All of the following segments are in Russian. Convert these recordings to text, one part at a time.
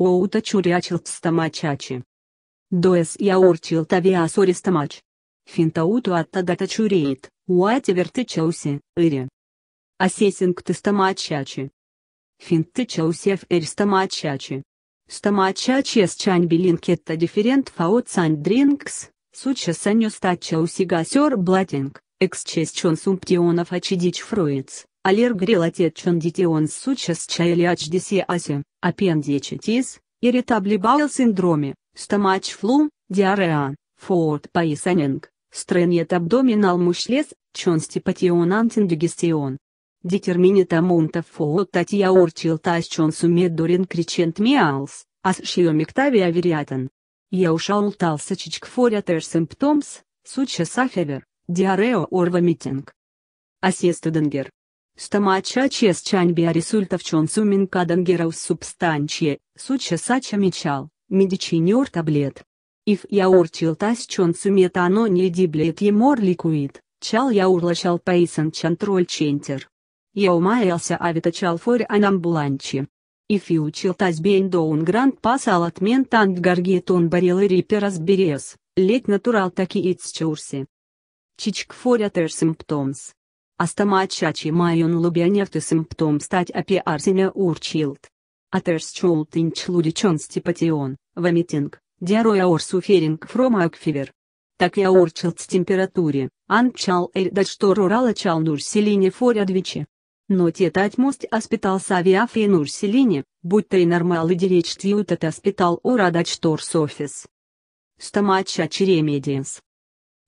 Оута чурячилтста мачачи. Доес яурчилта виасориста мач. Финтауту аттадата чуреет, уати вертычауси, ири. Асесинг Асесингтыста мачачи. Финтычаусев эриста мачачи. Стамачачи с чаньбилинкетта дифферент фаот сандрингс, суча саню стача гасер блатинг эксчесчон сумптионов очидич фроиц, чон дитионс сучас чайли ачдисиасе, аппендичитис, иритабли баул синдроме, стомач флу, диареа, форт паисанинг, стренет абдоминал мушлес, стипатион антиндигестион. Детерминита мунта фоотатия орчилтас чон сумет сумеддурин кричент миалс, ас шиомиктавия вериатен. Я ушаултался чичкфорятер симптомс, суча сахевер. Диарео Орва Митинг. Асестуденгер. Стомача чес чань биоресультов чон сумин кадангеров субстанчие, суча сача мечал, медичинер таблет. их яур чилтас чон сумета оно не диблет емор ликуид, чал яурла чал пейсан чан троль чентер. Яумаялся авита чал форь анамбуланчи. If you чилтас бейн доун грант пасал отмен тант гаргиетон барилы рипер разберес, леть натурал таки итс чурси. Чичкфорятер-симптомс. Astămaciaci mai майон lubianefte симптом стать apie arsinę určilt. Атерс includicionsti патион, vomiting, диароя or suffering from фром fever. Так я урчил с температуре, анчал эль да что рурала чал нурселине форядвичи. Но тетать мост аспитал савиафи нурселине, будь то и нормалы диречь тьют это аспитал урада штор софис. Стомача черемедиенс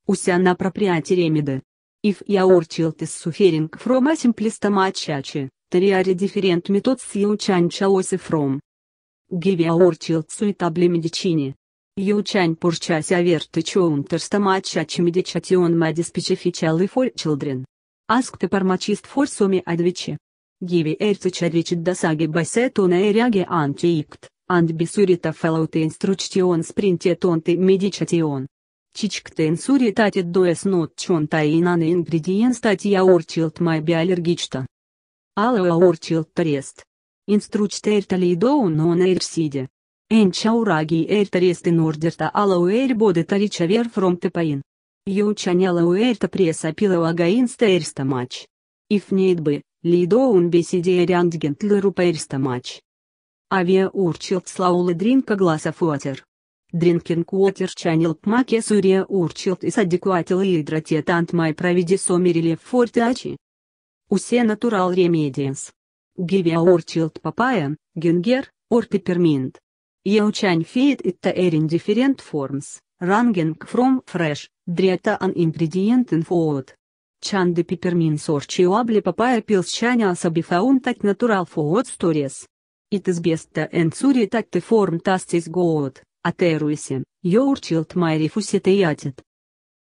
уся на проприатеремида. If your child is suffering from a simple stomach ache, there are different methods you can choose from. Give your child suitable medicine. You can purchase overt counter stomach ache medication made specifically for children. Ask the pharmacist for some advice. Give earth advice dosage based on area and act, and be sure to follow the instructions printed on the medication. Чичктенсуритатит дуэс нот чон таинан ингредиент статья орчилт май биаллергичта. Алла орчилт трест. Инстручтерта лидоун он эйрсиде. Энчаураги эртарест инордерта алла уэрбоде тарича вер фром тепаин. Йоучаняла уэрта пресса пила агаинста эрста матч. If need be, лидоун бесиде эрянгент лэрупа эрста матч. Авиа урчилт слаулы дринка гласа фуатер. Drinking water channel пмаке сурия урчилт и садикуатила и гидратетант май провидисо мерили фортачи. Усе натурал ремедиенс. Гивия урчилт папая, гингер, or peppermint. Яучань феет it air in different forms, ranging from fresh, dryta an ingredient in food. Чанды пеппермин сорчиуабли папая пилсчаня сабифаун так натурал фуот сторис. It is best and так ты форм тастис гоот atēruisi, jo určiltmairīfusi te jātiet.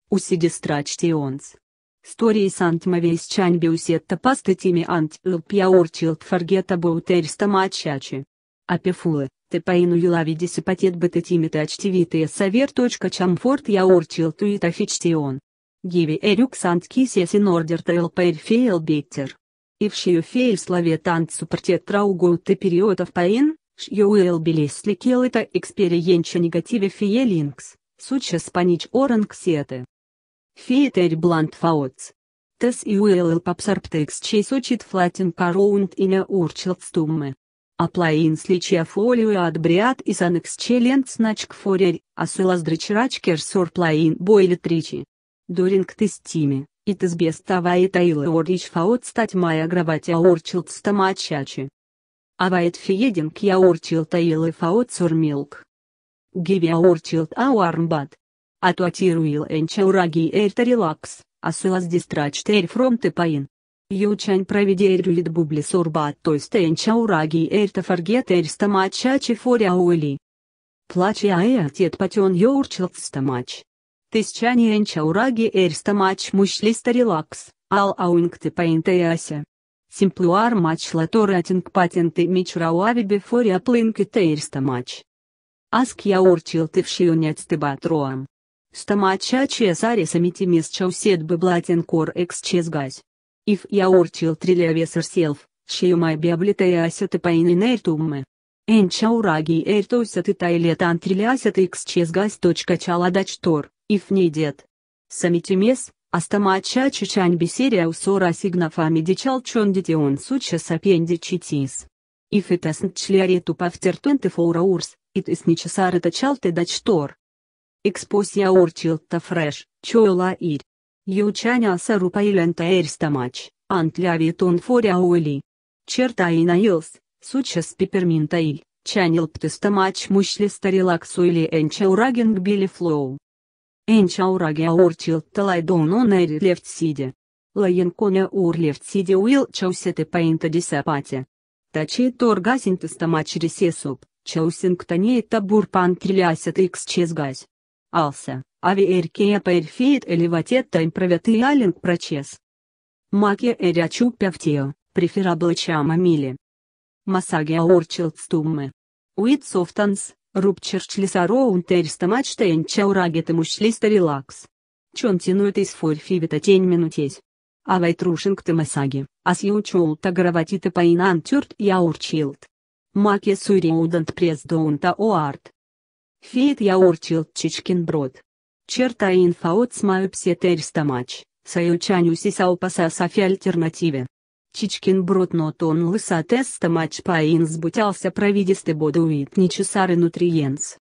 Усидистрачтионс. Стории Сантмавейс Чань Биусетта Пастатими Ант Илпья Урчилт Фаргета Баутериста Мачачи. Апефулы, Тепаину Юлавидиси Патет Бетатими Тачтивитая Савер. Чамфорт Яурчилт Уитафичтион. Гиви Эрюк Сант Кисеси Нордерта Илпэйр Фейл Беттер. Ившию Фейл Славе Тант Супертет Траугу Тепериотов Паин, Șiuilbilis lichilita experiența negative fie links, suce spanici oranxiete. Fie teri blant faoți. Тэс iuilil papsarptex cei sucit flatin carount ine urcilt stumme. Аплаинс личия фолию адбриат из анексчелент значк форер, асылас дрычрачкер сорплаин бойли тричи. Дуринг тестими, итэс тезбестава и таила орич фаот стать мая гравати аорчилт стамачачи. Авает фиединг яурчилт аилы фаот сурмилк. Гиви аурчилт ауармбат. Атуатируил энчаураги эртарилакс, асуас дистрачтер фром тепаин. Ючань проведерюит бубли сурбат то есть ураги эрта фаргет эрста че чифоря уэли. Плачь я отец патен юрчилт стамач. Тысчани энчаураги эрста матч мушлиста релакс, ал ауинг тепаин теяся. Simpluar match lator rating patent image rauavi before applying it airsta match. Ask your child if she unets the bathroom. Stamacea cesare samitimis chauset beblatin cor exces guys. If your child relieves herself, she may be obliteaset pain in airtumme. Энчаурагий эртосят и тайлет антрилиасят и ксчезгась точка чаладачтор, if needed. Самитимес, Астамача чичань бисерия усора сигнафа медичал чондитион суча сапендичитис. Их это снчлярету павтертунты фоура урс, и тысничасар это ты дачтор. урчил та фреш, чола ирь. Ючаня асару паилента эрстамач, тон форя оли. Черта и наилс, суча с пеперминта иль, чанил птыстамач мушли старилаксу или энча урагинг били флоу. Enchauragia urchilta laidon on eri left side. Лаенконя ур лефт сиди уил чаусеты паинта дисапати. Тачи торгасинта стама через есуп, чаусингтоней табур панкрилясет икс чезгась. Алса, ави эркея элеватет элеватетта импровяты алинг прочес. Маке эрячу пявтео, преферабла чама мили. Масаги аурчилт стуммы. Уит софтанс, Rupciršlis ar Ounterstam atšteņča urāgetemušlis tarilaks. Čontinūtais forfīvita teņminūties. Avai trūšinkt masagi, as jūčulta gravatīta painant türt jaurčilt. Маке сурюдант прездоунта оарт. Фейт яурчилт чичкин брод. Черта инфаот смаю псетерстамач, саючанюси саупаса сафи альтернативе. Чичкин бротнот он лысатеста матч паинс бутялся правидисты боду уитничи сары нутриенс.